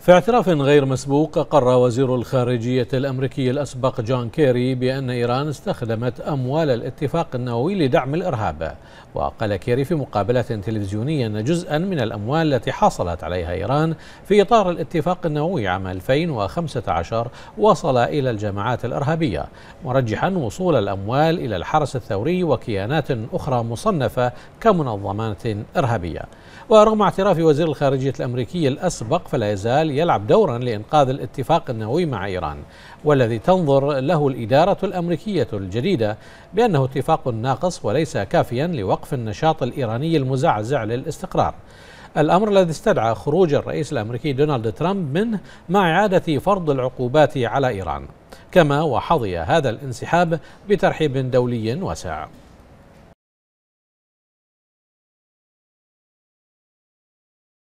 في اعتراف غير مسبوق أقر وزير الخارجية الأمريكي الأسبق جون كيري بأن إيران استخدمت أموال الاتفاق النووي لدعم الإرهاب وقال كيري في مقابلة تلفزيونية أن جزءا من الأموال التي حصلت عليها إيران في إطار الاتفاق النووي عام 2015 وصل إلى الجماعات الإرهابية مرجحا وصول الأموال إلى الحرس الثوري وكيانات أخرى مصنفة كمنظمات إرهابية ورغم اعتراف وزير الخارجية الأمريكي الأسبق فلا يزال يلعب دورا لإنقاذ الاتفاق النووي مع إيران والذي تنظر له الإدارة الأمريكية الجديدة بأنه اتفاق ناقص وليس كافيا لوقف النشاط الإيراني المزعزع للاستقرار الأمر الذي استدعى خروج الرئيس الأمريكي دونالد ترامب منه مع إعادة فرض العقوبات على إيران كما وحظي هذا الانسحاب بترحيب دولي واسع